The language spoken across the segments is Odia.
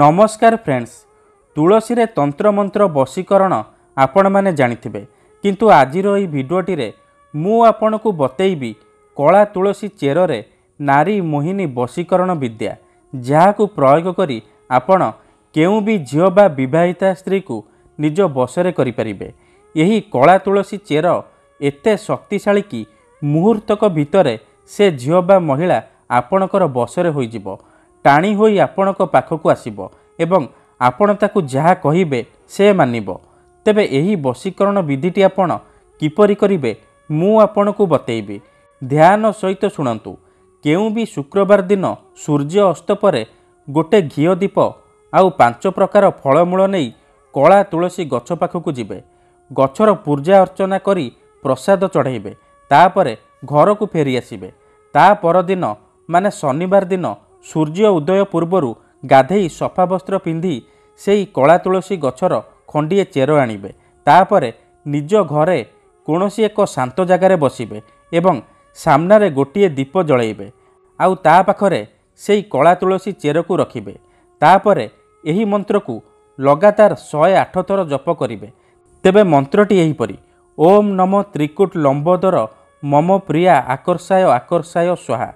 ନମସ୍କାର ଫ୍ରେଣ୍ଡସ୍ ତୁଳସୀରେ ତନ୍ତ୍ରମନ୍ତ୍ର ବଶୀକରଣ ଆପଣମାନେ ଜାଣିଥିବେ କିନ୍ତୁ ଆଜିର ଏହି ଭିଡ଼ିଓଟିରେ ମୁଁ ଆପଣଙ୍କୁ ବତେଇବି କଳା ତୁଳସୀ ଚେରରେ ନାରୀ ମୋହିନୀ ବଶୀକରଣ ବିଦ୍ୟା ଯାହାକୁ ପ୍ରୟୋଗ କରି ଆପଣ କେଉଁ ବି ଝିଅ ବା ବିବାହିତା ସ୍ତ୍ରୀକୁ ନିଜ ବଶରେ କରିପାରିବେ ଏହି କଳା ତୁଳସୀ ଚେର ଏତେ ଶକ୍ତିଶାଳୀ କି ମୁହୂର୍ତ୍ତକ ଭିତରେ ସେ ଝିଅ ବା ମହିଳା ଆପଣଙ୍କର ବଶରେ ହୋଇଯିବ ଟାଣି ହୋଇ ଆପଣଙ୍କ ପାଖକୁ ଆସିବ ଏବଂ ଆପଣ ତାକୁ ଯାହା କହିବେ ସେ ମାନିବ ତେବେ ଏହି ବଶୀକରଣ ବିଧିଟି ଆପଣ କିପରି କରିବେ ମୁଁ ଆପଣଙ୍କୁ ବତେଇବି ଧ୍ୟାନ ସହିତ ଶୁଣନ୍ତୁ କେଉଁ ବି ଶୁକ୍ରବାର ଦିନ ସୂର୍ଯ୍ୟ ଅସ୍ତ ପରେ ଗୋଟେ ଘିଅ ଦୀପ ଆଉ ପାଞ୍ଚ ପ୍ରକାର ଫଳମୂଳ ନେଇ କଳା ତୁଳସୀ ଗଛ ପାଖକୁ ଯିବେ ଗଛର ପୂଜା ଅର୍ଚ୍ଚନା କରି ପ୍ରସାଦ ଚଢ଼େଇବେ ତାପରେ ଘରକୁ ଫେରିଆସିବେ ତା ପରଦିନ ମାନେ ଶନିବାର ଦିନ ସୂର୍ଯ୍ୟ ଉଦୟ ପୂର୍ବରୁ ଗାଧେଇ ସଫା ବସ୍ତ୍ର ପିନ୍ଧି ସେହି କଳା ତୁଳସୀ ଗଛର ଖଣ୍ଡିଏ ଚେର ଆଣିବେ ତାପରେ ନିଜ ଘରେ କୌଣସି ଏକ ଶାନ୍ତ ଜାଗାରେ ବସିବେ ଏବଂ ସାମ୍ନାରେ ଗୋଟିଏ ଦୀପ ଜଳେଇବେ ଆଉ ତା ପାଖରେ ସେହି କଳା ତୁଳସୀ ଚେରକୁ ରଖିବେ ତାପରେ ଏହି ମନ୍ତ୍ରକୁ ଲଗାତାର ଶହେ ଆଠ ଥର ଜପ କରିବେ ତେବେ ମନ୍ତ୍ରଟି ଏହିପରି ଓମ୍ ନମ ତ୍ରିକୁଟ ଲମ୍ବୋଦର ମମ ପ୍ରିୟା ଆକର୍ଷାୟ ଆକର୍ଷାୟ ସ୍ୱାହା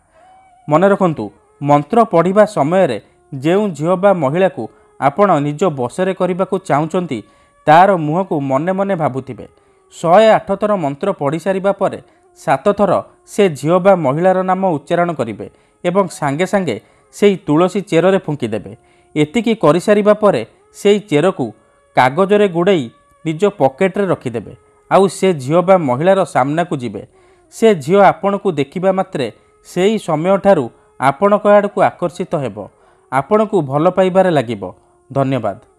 ମନେ ରଖନ୍ତୁ ମନ୍ତ୍ର ପଢ଼ିବା ସମୟରେ ଯେଉଁ ଝିଅ ବା ମହିଳାକୁ ଆପଣ ନିଜ ବସରେ କରିବାକୁ ଚାହୁଁଛନ୍ତି ତାର ମୁହଁକୁ ମନେ ମନେ ଭାବୁଥିବେ ଶହେ ଆଠ ଥର ମନ୍ତ୍ର ପଢ଼ିସାରିବା ପରେ ସାତ ଥର ସେ ଝିଅ ବା ମହିଳାର ନାମ ଉଚ୍ଚାରଣ କରିବେ ଏବଂ ସାଙ୍ଗେ ସାଙ୍ଗେ ସେହି ତୁଳସୀ ଚେରରେ ଫୁଙ୍କିଦେବେ ଏତିକି କରିସାରିବା ପରେ ସେହି ଚେରକୁ କାଗଜରେ ଗୁଡ଼େଇ ନିଜ ପକେଟରେ ରଖିଦେବେ ଆଉ ସେ ଝିଅ ବା ମହିଳାର ସାମ୍ନାକୁ ଯିବେ ସେ ଝିଅ ଆପଣଙ୍କୁ ଦେଖିବା ମାତ୍ରେ ସେହି ସମୟଠାରୁ ଆପଣଙ୍କ ଆଡ଼କୁ ଆକର୍ଷିତ ହେବ ଆପଣଙ୍କୁ ଭଲ ପାଇବାରେ ଲାଗିବ ଧନ୍ୟବାଦ